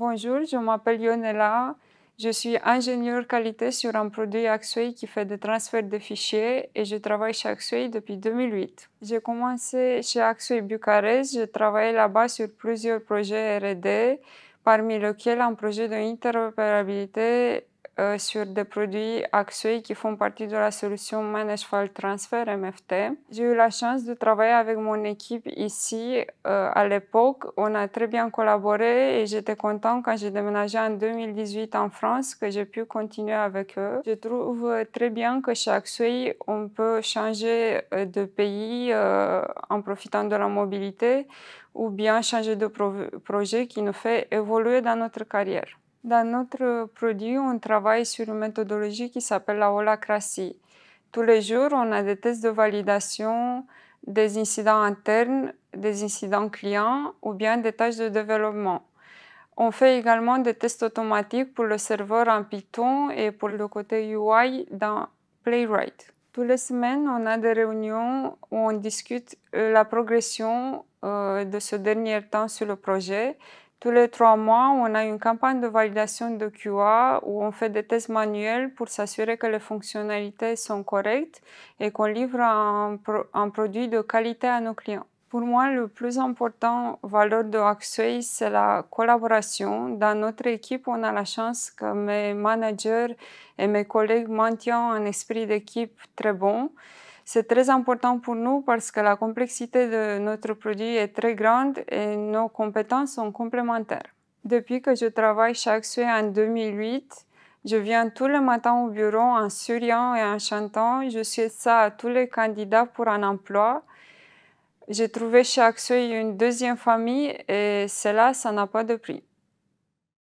Bonjour, je m'appelle Yonela. Je suis ingénieure qualité sur un produit Axway qui fait des transferts de fichiers et je travaille chez Axway depuis 2008. J'ai commencé chez Axway Bucarest, j'ai travaillé là-bas sur plusieurs projets R&D, parmi lesquels un projet d'interopérabilité euh, sur des produits axés qui font partie de la solution Manage File Transfer MFT. J'ai eu la chance de travailler avec mon équipe ici euh, à l'époque. On a très bien collaboré et j'étais content quand j'ai déménagé en 2018 en France que j'ai pu continuer avec eux. Je trouve très bien que chez Axway, on peut changer euh, de pays en profitant de la mobilité ou bien changer de projet qui nous fait évoluer dans notre carrière. Dans notre produit, on travaille sur une méthodologie qui s'appelle la holacratie. Tous les jours, on a des tests de validation, des incidents internes, des incidents clients ou bien des tâches de développement. On fait également des tests automatiques pour le serveur en Python et pour le côté UI dans Playwright. Tous les semaines, on a des réunions où on discute la progression euh, de ce dernier temps sur le projet tous les trois mois, on a une campagne de validation de QA où on fait des tests manuels pour s'assurer que les fonctionnalités sont correctes et qu'on livre un, produit de qualité à nos clients. Pour moi, le plus important valeur de Axway, c'est la collaboration. Dans notre équipe, on a la chance que mes managers et mes collègues maintiennent un esprit d'équipe très bon. C'est très important pour nous parce que la complexité de notre produit est très grande et nos compétences sont complémentaires. Depuis que je travaille chez soir en 2008, je viens tous les matins au bureau en souriant et en chantant. Je suis ça à tous les candidats pour un emploi. J'ai trouvé chez Axway une deuxième famille et cela, ça n'a pas de prix.